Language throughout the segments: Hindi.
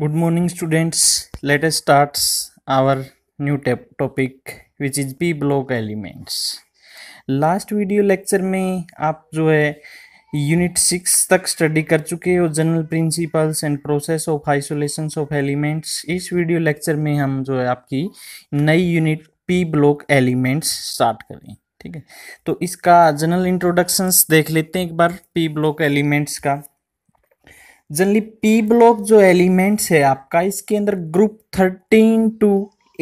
good morning students let us start our new tape topic which is p block elements last video lecture में आप जो है यूनिट सिक्स तक स्टडी कर चुके हो general principles and process of isolation of elements इस वीडियो लेक्चर में हम जो है आपकी नई unit P block elements start करें ठीक है तो इसका जनरल इंट्रोडक्शंस देख लेते हैं एक बार पी ब्लॉक एलिमेंट्स का जनरली पी ब्लॉक जो एलिमेंट्स है आपका इसके अंदर ग्रुप थर्टीन टू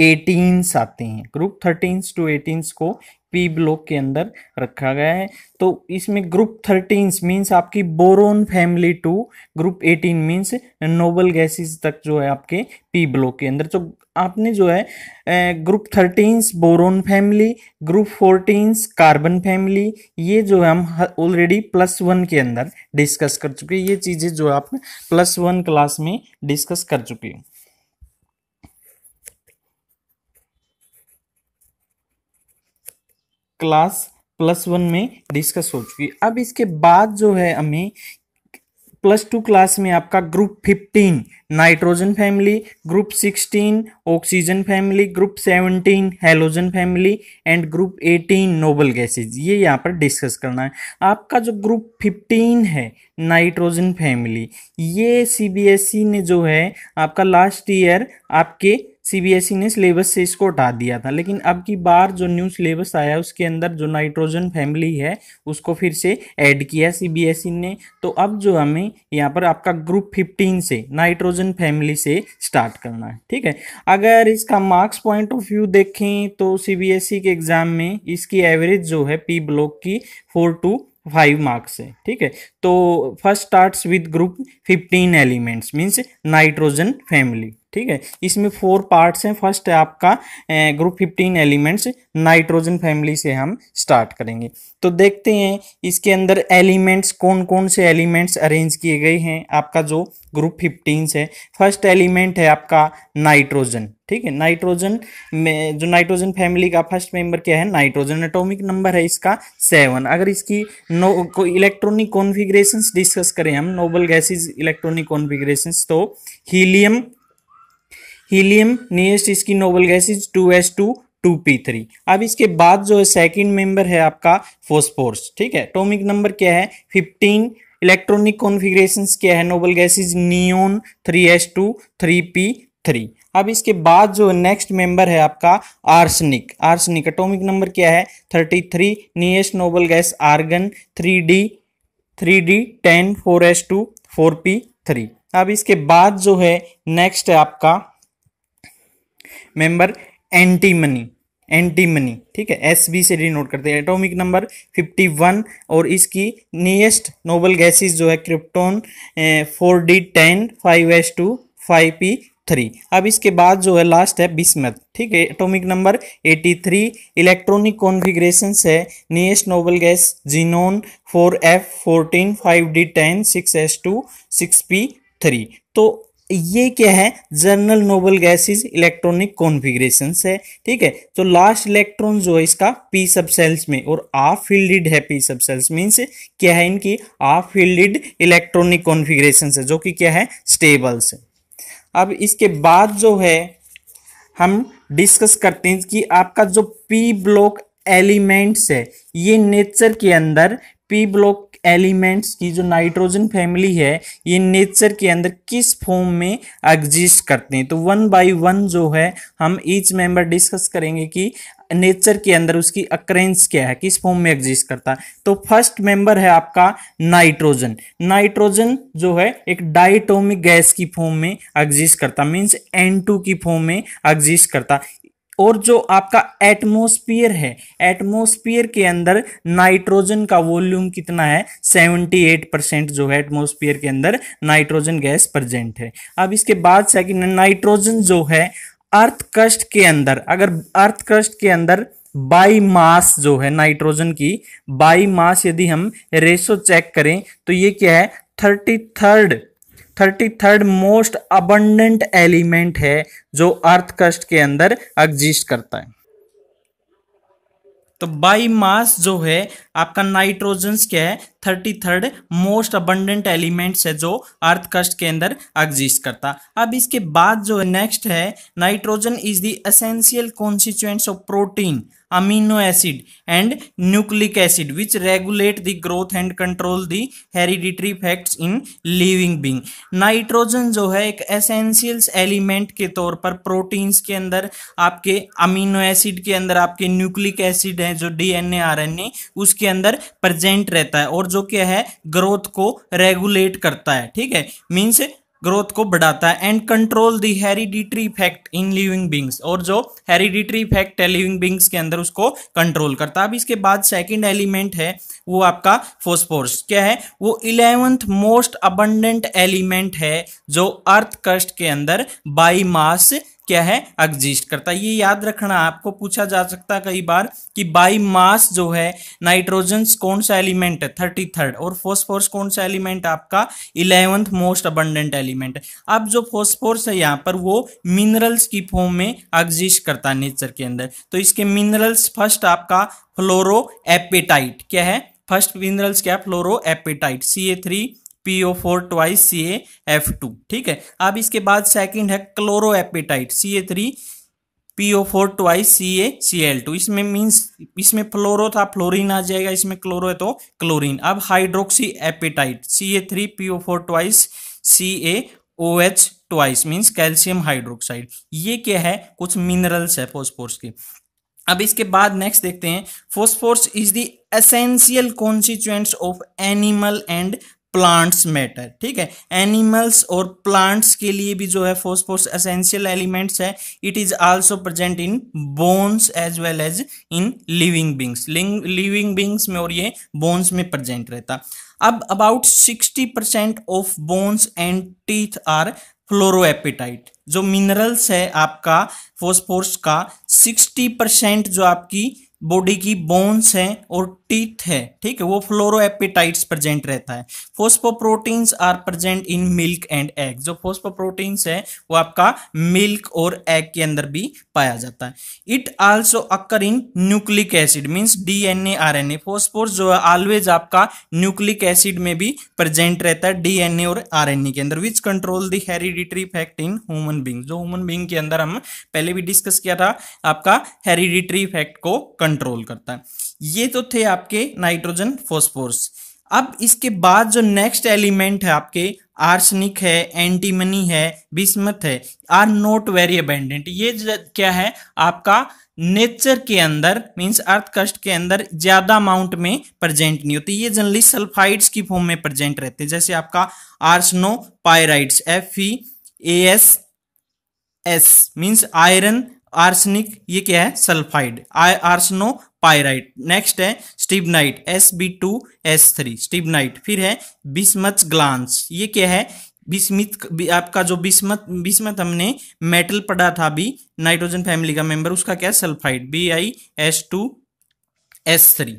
एटीन्स आते हैं ग्रुप थर्टीन टू एटीन्स को पी ब्लॉक के अंदर रखा गया है तो इसमें ग्रुप थर्टीन मीन्स आपकी boron family to group eighteen means noble gases तक जो है आपके पी ब्लॉक के अंदर तो आपने जो है group thirteens boron family group fourteens carbon family ये जो है हम ऑलरेडी प्लस वन के अंदर डिस्कस कर चुके हैं ये चीज़ें जो आप प्लस वन क्लास में डिस्कस कर चुके हैं क्लास प्लस वन में डिस्कस हो चुकी है अब इसके बाद जो है हमें प्लस टू क्लास में आपका group fifteen nitrogen family group sixteen oxygen family group seventeen halogen family and group eighteen noble gases ये यहाँ पर डिस्कस करना है आपका जो ग्रुप फिफ्टीन है नाइट्रोजन फैमिली ये सीबीएसई e ने जो है आपका लास्ट ईयर आपके सीबीएसई e ने सिलेबस से इसको हटा दिया था लेकिन अब की बार जो न्यू सिलेबस आया उसके अंदर जो नाइट्रोजन फैमिली है उसको फिर से ऐड किया सीबीएसई e ने तो अब जो हमें यहाँ पर आपका ग्रुप फिफ्टीन से नाइट्रोजन फैमिली से स्टार्ट करना है ठीक है अगर इसका मार्क्स पॉइंट ऑफ व्यू देखें तो सीबीएसई e के एग्ज़ाम में इसकी एवरेज जो है पी ब्लॉक की फोर टू फाइव मार्क्स है ठीक है तो first starts with group fifteen elements means nitrogen family ठीक है इसमें फोर पार्ट्स हैं फर्स्ट है आपका group fifteen elements nitrogen family से हम स्टार्ट करेंगे तो देखते हैं इसके अंदर एलिमेंट्स कौन कौन से एलिमेंट्स अरेंज किए गए हैं आपका जो ग्रुप फिफ्टीन है फर्स्ट एलिमेंट है आपका नाइट्रोजन ठीक है नाइट्रोजन में जो नाइट्रोजन फैमिली का फर्स्ट मेंबर क्या है नाइट्रोजन एटॉमिक नंबर है इसका सेवन अगर इसकी नो को इलेक्ट्रॉनिक कॉन्फ़िगरेशंस डिस्कस करें हम नोबल गैसेस इलेक्ट्रॉनिक कॉन्फ़िगरेशंस तो हीलियम हीलियम नियस्ट इसकी noble gases two S two two P three अब इसके बाद जो है सेकेंड मेंबर है आपका फोस्पोर्स ठीक है टोमिक नंबर क्या है फिफ्टीन इलेक्ट्रॉनिक कॉन्फ़िगरेशन क्या है noble gases neon three S two three P three अब इसके बाद जो नेक्स्ट मेंबर है आपका आर्सनिक आर्सनिक एटॉमिक नंबर क्या है thirty three nearest noble gas argon three D three D ten four S two four P three अब इसके बाद जो है नेक्स्ट है आपका मेंबर एंटीमनी एंटीमनी ठीक है एस बी से डिनोट करते हैं एटॉमिक नंबर 51 और इसकी नियस्ट नोबल गैसेस जो है krypton four D ten five S two five P three अब इसके बाद जो है लास्ट है बिस्मत ठीक है एटॉमिक नंबर 83 इलेक्ट्रॉनिक कॉन्फ़िगरेशन है नियस्ट noble gas xenon 4F14 5D10 6S2 6P3 तो ये क्या है general noble gases electronic configuration है ठीक है तो लास्ट इलेक्ट्रॉन जो है इसका पी सब सेल्स में और आ फील्डेड है पी सब सेल्स मीन्स क्या है इनकी आ फील्डेड इलेक्ट्रॉनिक कॉन्फ़िगरेशन है जो कि क्या है स्टेबल्स है अब इसके बाद जो है हम डिस्कस करते हैं कि आपका जो पी ब्लॉक एलिमेंट्स है ये नेचर के अंदर पी ब्लॉक एलिमेंट्स की जो नाइट्रोजन फैमिली है ये नेचर के अंदर किस फॉर्म में एग्जिस्ट करते हैं तो वन बाय वन जो है हम ईच मेंबर डिस्कस करेंगे कि नेचर के अंदर उसकी अक्रेंस क्या है किस फॉर्म में एग्जिस्ट करता है तो फर्स्ट मेंबर है आपका नाइट्रोजन नाइट्रोजन जो है एक डाइटोमिक गैस की फॉर्म में एग्जिस्ट करता मींस एन की फॉर्म में एग्जिस्ट करता और जो आपका एटमोस्फियर है एटमोस्फियर के अंदर नाइट्रोजन का वॉल्यूम कितना है 78 परसेंट जो है एटमोस्फियर के अंदर नाइट्रोजन गैस प्रेजेंट है अब इसके बाद सेकंड नाइट्रोजन जो है अर्थ कष्ट के अंदर अगर अर्थ कष्ट के अंदर बाई मास जो है नाइट्रोजन की बाई मास यदि हम रेशो चेक करें तो ये क्या है thirty third thirty third most abundant element है जो अर्थ कष्ट के अंदर एग्जिस्ट करता है तो बाई मास जो है आपका नाइट्रोजन क्या है thirty third most abundant elements है जो अर्थ कष्ट के अंदर एग्जिस्ट करता अब इसके बाद जो है नेक्स्ट है nitrogen is the essential constituents of protein amino acid and nucleic acid which regulate the growth and control the hereditary facts in living being nitrogen जो है एक एसेंशियल्स एलिमेंट के तौर पर प्रोटीन्स के अंदर आपके अमीनो एसिड के अंदर आपके न्यूक्लिक एसिड है जो D N A R N A उसके अंदर प्रजेंट रहता है और जो क्या है ग्रोथ को रेगुलेट करता है ठीक है मीन्स ग्रोथ को बढ़ाता है and control the hereditary effect in living beings और जो हेरिडिटरी इफेक्ट है लिविंग बींग्स के अंदर उसको कंट्रोल करता है अब इसके बाद सेकेंड एलिमेंट है वो आपका फोस्फोर्स क्या है वो इलेवंथ मोस्ट अबंडेंट एलिमेंट है जो अर्थ कष्ट के अंदर बाई मास क्या है एग्जिस्ट करता है ये याद रखना आपको पूछा जा सकता है कई बार कि बाई मास जो है नाइट्रोजन कौन सा एलिमेंट है थर्टी थर्ड और फोस्फोर्स कौन सा एलिमेंट आपका इलेवंथ मोस्ट अबंडेंट एलिमेंट है अब जो फोस्फोर्स है यहाँ पर वो मिनरल्स की फॉर्म में एग्जिस्ट करता है नेचर के अंदर तो इसके मिनरल्स फर्स्ट आपका फ्लोरो एपेटाइट क्या है फर्स्ट मिनरल्स क्या fluorapatite C A three P O four twice C F two ठीक है अब इसके बाद सेकंड है chlorapatite C A three P O four twice C A C L two इसमें मीन्स इसमें फ्लोरो था फ्लोरिन आ जाएगा इसमें क्लोरो है तो क्लोरीन अब hydroxyapatite C A three P O four twice C A O H twice means calcium hydroxide ये क्या है कुछ मिनरल्स है फोस्फोर्स के अब इसके बाद नेक्स्ट देखते हैं phosphorus is the essential constituents of animal and plants matter ठीक है एनिमल्स और प्लांट्स के लिए भी जो है फोस्फोर्स एसेंशियल एलिमेंट्स है it is also present in bones as well as in living beings living beings में और ये बोन्स में प्रेजेंट रहता अब about sixty percent of bones and teeth are fluorapatite जो मिनरल्स है आपका फोस्फोर्स का सिक्सटी परसेंट जो आपकी बॉडी की बोन्स हैं और टीथ है ठीक है वो फ्लोरोएपिटाइट्स प्रेजेंट रहता है phosphoproteins are present in milk and egg जो फोस्फोप्रोटीन्स है वो आपका मिल्क और एग के अंदर भी पाया जाता है it also occur in nucleic acid means DNA RNA phosphorus जो है ऑलवेज आपका न्यूक्लिक एसिड में भी प्रेजेंट रहता है डीएनए और आरएनए के अंदर which control the hereditary fact in human being जो ह्यूमन बींग के अंदर हम पहले भी डिस्कस किया था आपका हेरिडिटरी फैक्ट को कंट्रोल कंट्रोल करता है ये तो थे आपके नाइट्रोजन फोस्फोर्स अब इसके बाद जो नेक्स्ट एलिमेंट है आपके आर्सनिक है एंटीमनी है बिस्मत है आर नॉट वेरी अबेंडेंट ये क्या है आपका नेचर के अंदर मींस अर्थ कष्ट के अंदर ज़्यादा अमाउंट में प्रेजेंट नहीं होती ये जनरली सल्फाइड्स की फॉर्म में प्रेजेंट रहते हैं जैसे आपका arsenopyrites F E A S S means iron arsenic ये क्या है सल्फाइड आर्सनो पायराइट नेक्स्ट है stibnite S B two S three stibnite फिर है बिस्मत ग्लांस ये क्या है बिस्मित आपका जो बिस्मत बिस्मत हमने मेटल पढ़ा था भी नाइट्रोजन फैमिली का मेंबर उसका क्या है sulphide B I S two S three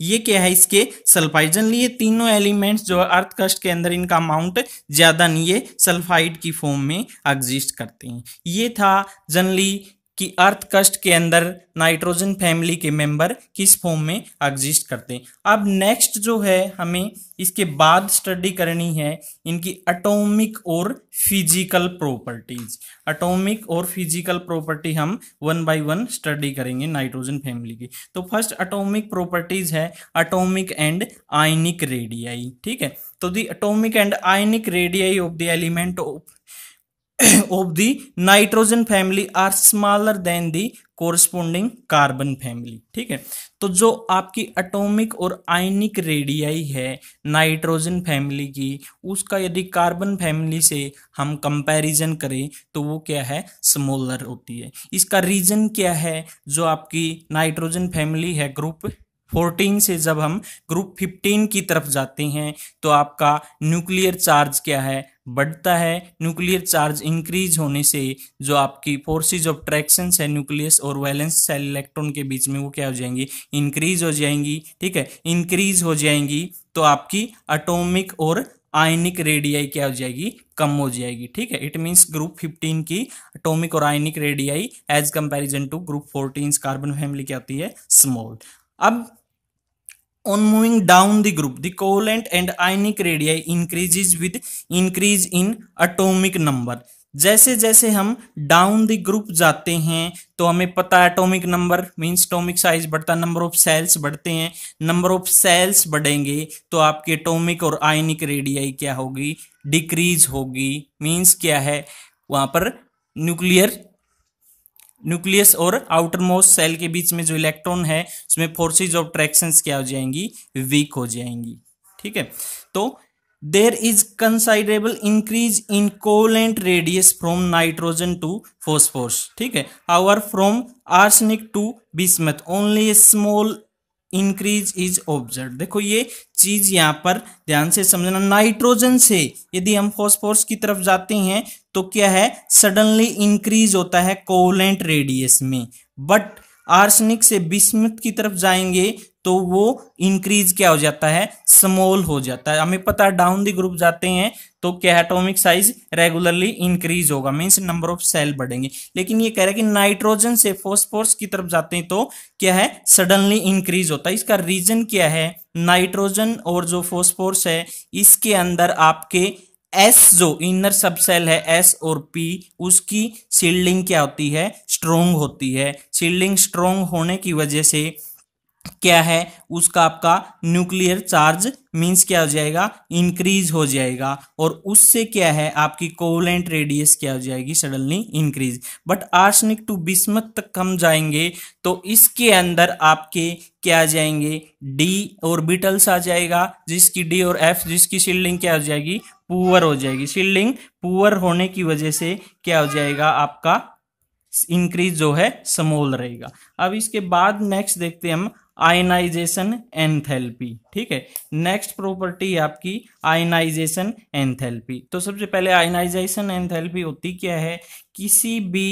ये क्या है इसके सल्फाइड लिए तीनों एलिमेंट्स जो अर्थ कष्ट के अंदर इनका अमाउंट ज़्यादा नहीं है सल्फाइड की फॉर्म में एग्जिस्ट करते हैं ये था जनरली कि अर्थ कष्ट के अंदर नाइट्रोजन फैमिली के मेंबर किस फॉर्म में एग्जिस्ट करते हैं अब नेक्स्ट जो है हमें इसके बाद स्टडी करनी है इनकी अटोमिक और फिजिकल प्रॉपर्टीज अटोमिक और फिजिकल प्रॉपर्टी हम वन बाय वन स्टडी करेंगे नाइट्रोजन फैमिली की तो फर्स्ट अटोमिक प्रॉपर्टीज है अटोमिक एंड आयनिक रेडियाई ठीक है तो the atomic and ionic radii of the element of of the nitrogen family are smaller than the corresponding carbon family ठीक है तो जो आपकी एटॉमिक और आयनिक रेडियाई है नाइट्रोजन फैमिली की उसका यदि कार्बन फैमिली से हम कंपैरिजन करें तो वो क्या है स्मॉलर होती है इसका रीजन क्या है जो आपकी नाइट्रोजन फैमिली है ग्रुप फोर्टीन से जब हम ग्रुप फिफ्टीन की तरफ जाते हैं तो आपका न्यूक्लियर चार्ज क्या है बढ़ता है न्यूक्लियर चार्ज इंक्रीज होने से जो आपकी फोर्सेज ऑफ ट्रैक्शन है न्यूक्लियस और वैलेंस सेल इलेक्ट्रॉन के बीच में वो क्या हो जाएंगी इंक्रीज हो जाएंगी ठीक है इंक्रीज हो जाएंगी तो आपकी अटोमिक और आयनिक रेडियाई क्या हो जाएगी कम हो जाएगी ठीक है इट मीन्स ग्रुप 15 की अटोमिक और ionic radii as comparison to group 14 carbon family क्या होती है स्मॉल अब on moving down the group the covalent and ionic radii increases with increase in atomic number जैसे जैसे हम डाउन द ग्रुप जाते हैं तो हमें पता है atomic number means atomic size बढ़ता नंबर ऑफ सेल्स बढ़ते हैं नंबर ऑफ सेल्स बढ़ेंगे तो आपके एटोमिक और आयनिक रेडियाई क्या होगी डिक्रीज होगी मीन्स क्या है वहां पर न्यूक्लियर न्यूक्लियस और आउटर मोस्ट सेल के बीच में जो इलेक्ट्रॉन है उसमें फोर्सेज ऑफ ट्रैक्शन क्या हो जाएंगी वीक हो जाएंगी ठीक है तो there is considerable increase in covalent radius from nitrogen to phosphorus ठीक है आवर from arsenic to bismuth only small increase is observe देखो ये चीज यहाँ पर ध्यान से समझना नाइट्रोजन से यदि हम फॉस्फोर्स की तरफ जाते हैं तो क्या है सडनली इंक्रीज होता है कोवलेंट रेडियस में बट आर्सनिक से बिस्मित की तरफ जाएंगे तो वो इंक्रीज क्या हो जाता है स्मॉल हो जाता है हमें पता है डाउन दी ग्रुप जाते हैं तो क्या एटॉमिक साइज रेगुलरली इंक्रीज होगा मीन्स नंबर ऑफ सेल बढ़ेंगे लेकिन ये कह रहा है कि नाइट्रोजन से फोस्फोर्स की तरफ जाते हैं तो क्या है सडनली इंक्रीज होता है इसका रीजन क्या है नाइट्रोजन और जो फोस्फोर्स है इसके अंदर आपके एस जो इनर सबसेल है एस और पी उसकी शील्डिंग क्या होती है स्ट्रोंग होती है शील्डिंग स्ट्रोंग होने की वजह से क्या है उसका आपका न्यूक्लियर चार्ज मींस क्या हो जाएगा इंक्रीज हो जाएगा और उससे क्या है आपकी कोवलेंट रेडियस क्या हो जाएगी suddenly increase but arsenic to bismuth तक हम जाएंगे तो इसके अंदर आपके क्या आ जाएंगे डी और बिटल्स आ जाएगा जिसकी डी और एफ जिसकी शील्डिंग क्या हो जाएगी पुअर हो जाएगी शील्डिंग पुअर होने की वजह से क्या हो जाएगा आपका इंक्रीज जो है समोल रहेगा अब इसके बाद नेक्स्ट देखते हैं हम आयनाइजेशन एंथैल्पी ठीक है नेक्स्ट प्रॉपर्टी आपकी आयनाइजेशन एंथैल्पी तो सबसे पहले आयनाइजेशन एंथैल्पी होती क्या है किसी भी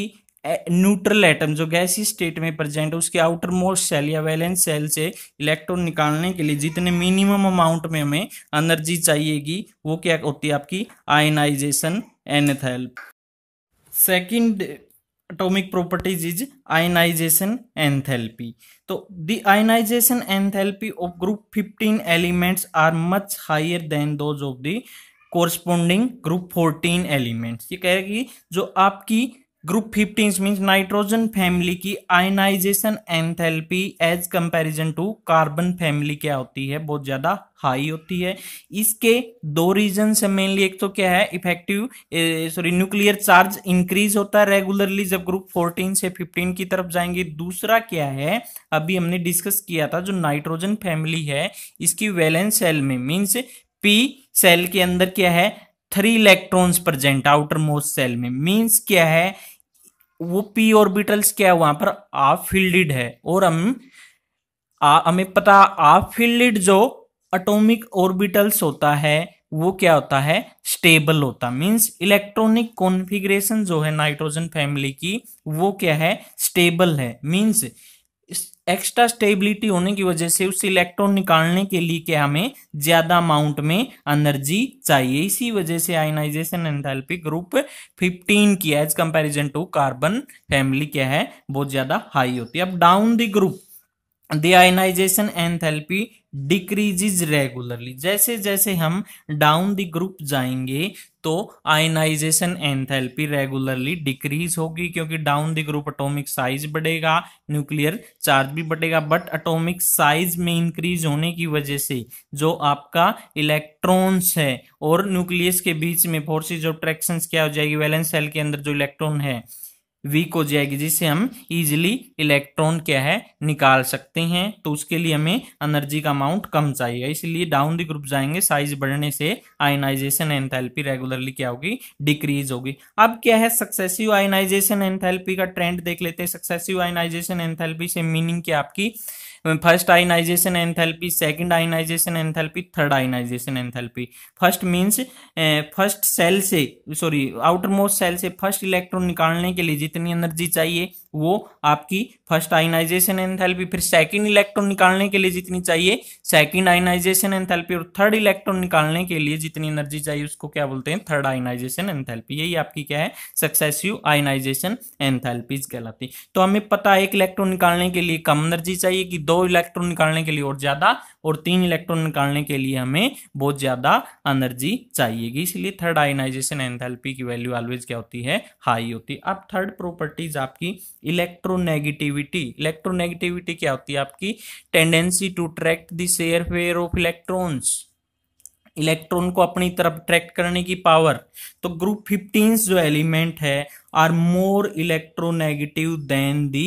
न्यूट्रल एटम जो गैसी स्टेट में प्रेजेंट है उसके आउटर मोस्ट सेल या वैलेंस सेल से इलेक्ट्रॉन निकालने के लिए जितने मिनिमम अमाउंट में हमें एनर्जी चाहिएगी वो क्या होती है आपकी ionization enthalpy second atomic properties is ionization enthalpy तो the ionization enthalpy of group 15 elements are much higher than those of the corresponding group 14 elements ये कह रहे कि जो आपकी group fifteen means nitrogen family की ionization enthalpy as comparison to carbon family क्या होती है बहुत ज़्यादा हाई होती है इसके दो रीजन है मेनली एक तो क्या है effective sorry nuclear charge increase होता है रेगुलरली जब ग्रुप 14 से 15 की तरफ जाएंगे दूसरा क्या है अभी हमने डिस्कस किया था जो नाइट्रोजन फैमिली है इसकी वैलेंस सेल में मीन्स पी सेल के अंदर क्या है three electrons present outermost shell में मींस क्या है वो पी ऑर्बिटल्स क्या है वहां पर हाफ फील्डेड है और हम आ, हमें पता हाफ फील्डेड जो अटोमिक ऑर्बिटल्स होता है वो क्या होता है स्टेबल होता मींस इलेक्ट्रॉनिक कॉन्फ़िगरेशन जो है नाइट्रोजन फैमिली की वो क्या है स्टेबल है मींस एक्स्ट्रा स्टेबिलिटी होने की वजह से उस इलेक्ट्रॉन निकालने के लिए क्या हमें ज्यादा अमाउंट में एनर्जी चाहिए इसी वजह से आयनाइजेशन एंथैल्पी ग्रुप 15 की as comparison to carbon family क्या है बहुत ज्यादा हाई होती है अब down the group the ionization enthalpy decreases regularly जैसे जैसे हम डाउन द ग्रुप जाएंगे तो आयनाइजेशन एंथैल्पी रेगुलरली डिक्रीज होगी क्योंकि down the group atomic size बढ़ेगा न्यूक्लियर चार्ज भी बढ़ेगा बट अटोमिक साइज में इंक्रीज होने की वजह से जो आपका इलेक्ट्रॉन्स है और न्यूक्लियस के बीच में फोर्सेज ऑफ ट्रैक्शन क्या हो जाएगी वैलेंस सेल के अंदर जो इलेक्ट्रॉन है वीक हो जाएगी जिसे हम इजिली इलेक्ट्रॉन क्या है निकाल सकते हैं तो उसके लिए हमें एनर्जी का अमाउंट कम चाहिए इसलिए डाउन द ग्रुप जाएंगे साइज बढ़ने से आयनाइजेशन एंथैल्पी रेगुलरली क्या होगी डिक्रीज होगी अब क्या है सक्सेसिव आयनाइजेशन एंथैल्पी का ट्रेंड देख लेते हैं सक्सेसिव आयनाइजेशन एंथैल्पी से मीनिंग क्या आपकी first ionization enthalpy second ionization enthalpy third ionization enthalpy first means first shell से सॉरी आउटर मोस्ट सेल से फर्स्ट इलेक्ट्रॉन निकालने के लिए जितनी एनर्जी चाहिए वो आपकी फर्स्ट आयनाइजेशन एंथैल्पी फिर सेकंड इलेक्ट्रॉन निकालने के लिए जितनी चाहिए सेकंड आयनाइजेशन एंथैल्पी और थर्ड इलेक्ट्रॉन निकालने के लिए जितनी एनर्जी चाहिए उसको क्या बोलते हैं थर्ड आयनाइजेशन एंथैल्पी यही आपकी क्या है सक्सेसिव आयनाइजेशन एंथैल्पीज कहलाती तो हमें पता है एक इलेक्ट्रॉन निकालने के लिए कम एनर्जी चाहिए कि दो इलेक्ट्रॉन निकालने के लिए और ज्यादा और तीन इलेक्ट्रॉन निकालने के लिए हमें बहुत ज्यादा एनर्जी चाहिएगी इसलिए थर्ड आयनाइजेशन एंथैल्पी की वैल्यू ऑलवेज क्या होती है हाई होती है अब थर्ड प्रॉपर्टीज आपकी इलेक्ट्रोनेगेटिविटी इलेक्ट्रोनेगेटिविटी क्या होती है आपकी tendency to attract the share pair of electrons electron को अपनी तरफ अट्रैक्ट करने की पावर तो ग्रुप फिफ्टीन जो एलिमेंट है are more electronegative than the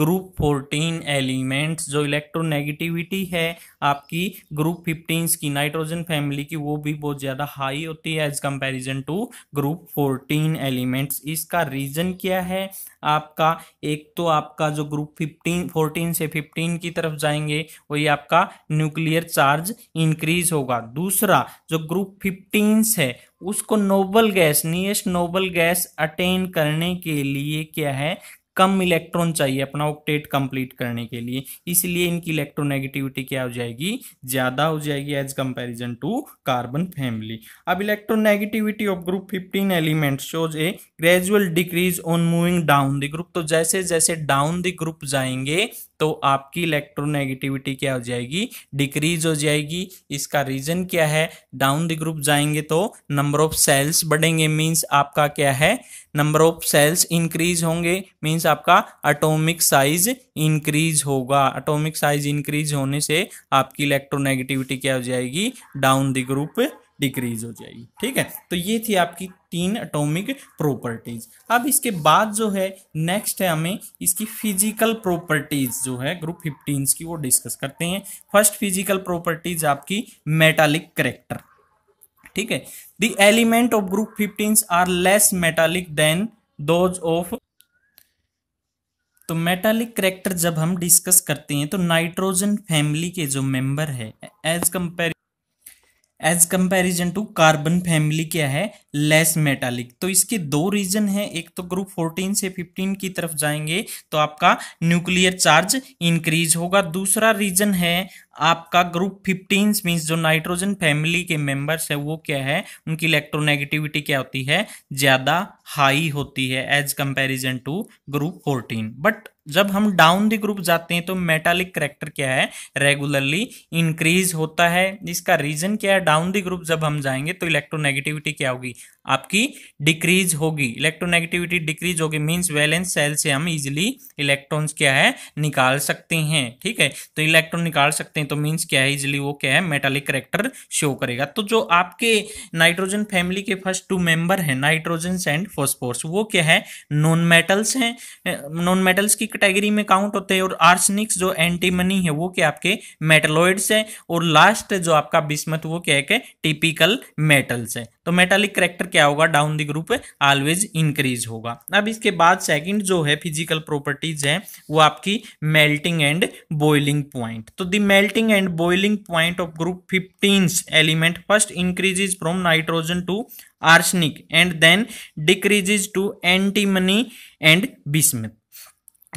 group fourteen elements जो इलेक्ट्रोनेगेटिविटी है आपकी ग्रुप फिफ्टीन की नाइट्रोजन फैमिली की वो भी बहुत ज़्यादा हाई होती है as comparison to group fourteen elements इसका रीजन क्या है आपका एक तो आपका जो ग्रुप फिफ्टीन फोर्टीन से फिफ्टीन की तरफ जाएंगे वही आपका न्यूक्लियर चार्ज इंक्रीज होगा दूसरा जो ग्रुप फिफ्टीन है उसको noble gas nearest noble gas attain करने के लिए क्या है कम इलेक्ट्रॉन चाहिए अपना ऑक्टेट कंप्लीट करने के लिए इसलिए इनकी इलेक्ट्रोनेगेटिविटी क्या हो जाएगी ज़्यादा हो जाएगी as comparison to carbon family अब electronegativity of group 15 element shows a gradual decrease on moving down the group तो जैसे जैसे डाउन द ग्रुप जाएंगे तो आपकी इलेक्ट्रोनेगेटिविटी क्या हो जाएगी डिक्रीज हो जाएगी इसका रीजन क्या है डाउन द ग्रुप जाएंगे तो नंबर ऑफ सेल्स बढ़ेंगे मीन्स आपका क्या है नंबर ऑफ सेल्स इंक्रीज होंगे मीन्स आपका अटोमिक साइज इंक्रीज होगा अटोमिक साइज इंक्रीज होने से आपकी इलेक्ट्रोनेगेटिविटी क्या हो जाएगी डाउन द ग्रुप डिक्रीज हो जाएगी ठीक है तो ये थी आपकी तीन एटॉमिक प्रॉपर्टीज अब इसके बाद जो है नेक्स्ट है हमें इसकी फिजिकल प्रॉपर्टीज जो है ग्रुप फिफ्टीन की वो डिस्कस करते हैं फर्स्ट फिजिकल प्रॉपर्टीज आपकी मेटालिक करेक्टर ठीक है the element of group fifteen are less metallic than those of तो मेटालिक करेक्टर जब हम डिस्कस करते हैं तो नाइट्रोजन फैमिली के जो मेंबर है as compare as comparison to carbon family क्या है लेस मेटालिक तो इसके दो रीजन है एक तो ग्रुप 14 से 15 की तरफ जाएंगे तो आपका न्यूक्लियर चार्ज इंक्रीज होगा दूसरा रीजन है आपका ग्रुप 15 मीन्स जो नाइट्रोजन फैमिली के मेंबर्स है वो क्या है उनकी इलेक्ट्रोनेगेटिविटी क्या होती है ज़्यादा हाई होती है as comparison to group fourteen but जब हम डाउन द ग्रुप जाते हैं तो मेटालिक करेक्टर क्या है रेगुलरली इंक्रीज होता है इसका रीजन क्या है डाउन द ग्रुप जब हम जाएंगे तो इलेक्ट्रोनेगेटिविटी क्या होगी आपकी डिक्रीज होगी इलेक्ट्रोनेगेटिविटी डिक्रीज होगी मींस वैलेंस सेल से हम इजीली इलेक्ट्रॉन्स क्या है निकाल सकते हैं ठीक है तो इलेक्ट्रॉन निकाल सकते हैं तो मीन्स क्या है इजिली वो क्या है मेटालिक करेक्टर शो करेगा तो जो आपके नाइट्रोजन फैमिली के फर्स्ट टू मेंबर हैं नाइट्रोजन एंड फोस्पोर्स वो क्या है नॉन मेटल्स हैं नॉन eh, मेटल्स की कैटेगरी में काउंट होते हैं और आर्सनिक्स जो एंटीमनी है वो क्या आपके मेटलॉइड्स है और लास्ट जो आपका बिस्मत वो क्या है टिपिकल मेटल्स है तो मेटालिक करेक्टर क्या होगा down the group always increase होगा अब इसके बाद सेकंड जो है फिजिकल प्रॉपर्टीज है वो आपकी मेल्टिंग एंड बॉइलिंग पॉइंट तो the melting and boiling point of group fifteen element first increases from nitrogen to arsenic and then decreases to antimony and bismuth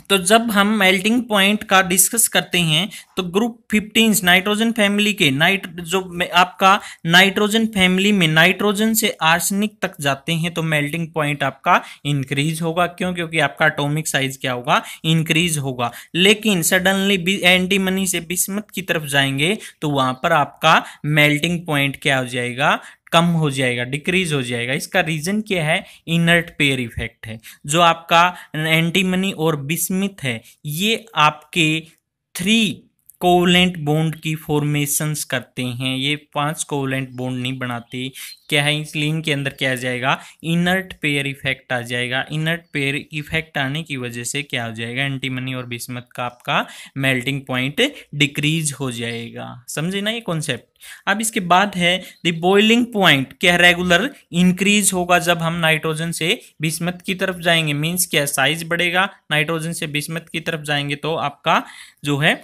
तो जब हम मेल्टिंग पॉइंट का डिस्कस करते हैं तो ग्रुप फिफ्टीन नाइट्रोजन फैमिली के नाइट जो आपका नाइट्रोजन फैमिली में नाइट्रोजन से आर्सेनिक तक जाते हैं तो मेल्टिंग पॉइंट आपका इंक्रीज होगा क्यों क्योंकि आपका अटोमिक साइज क्या होगा इंक्रीज होगा लेकिन सडनली एंटीमनी से बिस्मत की तरफ जाएंगे तो वहां पर आपका मेल्टिंग पॉइंट क्या हो जाएगा कम हो जाएगा डिक्रीज हो जाएगा इसका रीज़न क्या है इनर्ट पेयर इफेक्ट है जो आपका एंटीमनी और बिस्मिथ है ये आपके थ्री कोवलेंट बोंड की फॉर्मेशंस करते हैं ये पांच कोवलेंट बोंड नहीं बनाते क्या है इस के अंदर क्या आ जाएगा इनर्ट पेयर इफेक्ट आ जाएगा इनर्ट पेयर इफेक्ट आने की वजह से क्या हो जाएगा एंटीमनी और बिस्मत का आपका मेल्टिंग पॉइंट डिक्रीज हो जाएगा समझे ना ये कॉन्सेप्ट अब इसके बाद है द बॉइलिंग पॉइंट क्या रेगुलर इंक्रीज होगा जब हम नाइट्रोजन से बिस्मत की तरफ जाएंगे मीन्स क्या साइज बढ़ेगा नाइट्रोजन से बिस्मत की तरफ जाएंगे तो आपका जो है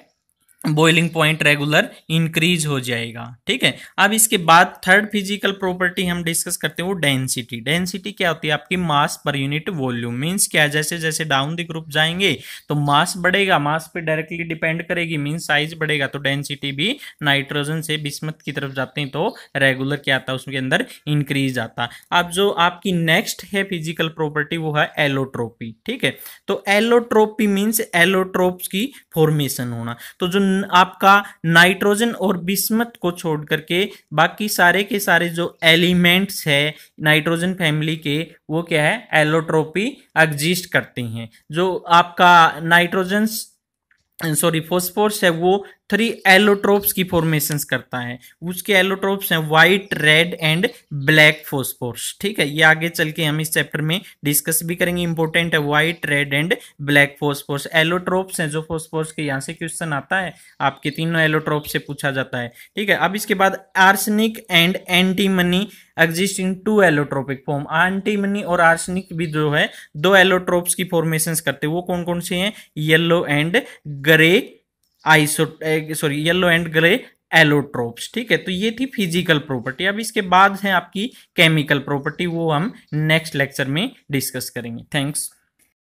बॉइलिंग पॉइंट रेगुलर इंक्रीज हो जाएगा ठीक है अब इसके बाद थर्ड फिजिकल प्रॉपर्टी हम डिस्कस करते हैं वो डेंसिटी डेंसिटी क्या होती है आपकी मास पर यूनिट वॉल्यूम मींस क्या जैसे जैसे डाउन द ग्रुप जाएंगे तो मास बढ़ेगा मास पे डायरेक्टली डिपेंड करेगी मींस साइज बढ़ेगा तो डेंसिटी भी नाइट्रोजन से बिस्मत की तरफ जाते हैं तो रेगुलर क्या आता है उसके अंदर इंक्रीज आता अब जो आपकी नेक्स्ट है फिजिकल प्रॉपर्टी वो है एलोट्रोपी ठीक है तो एलोट्रोपी मीन्स एलोट्रोप्स की फॉर्मेशन होना तो जो आपका नाइट्रोजन और बिस्मत को छोड़ करके बाकी सारे के सारे जो एलिमेंट्स है नाइट्रोजन फैमिली के वो क्या है एलोट्रोपी एग्जिस्ट करते हैं जो आपका नाइट्रोजन सॉरी फोस्फोर्स है वो थ्री एलोट्रोप्स की फॉर्मेशन करता है उसके एलोट्रोप्स हैं white red and black phosphorus ठीक है ये आगे चल के हम इस चैप्टर में डिस्कस भी करेंगे इंपॉर्टेंट है white red and black phosphorus allotropes हैं जो फोस्फोर्स के यहाँ से क्वेश्चन आता है आपके तीनों एलोट्रोप से पूछा जाता है ठीक है अब इसके बाद arsenic and antimony exist in two allotropic form antimony और आर्सनिक भी जो है दो एलोट्रोप्स की फॉर्मेशन करते हैं वो कौन कौन से हैं yellow and grey iso sorry yellow and grey allotropes ठीक है तो ये थी फिजिकल प्रॉपर्टी अब इसके बाद है आपकी केमिकल प्रॉपर्टी वो हम नेक्स्ट लेक्चर में डिस्कस करेंगे थैंक्स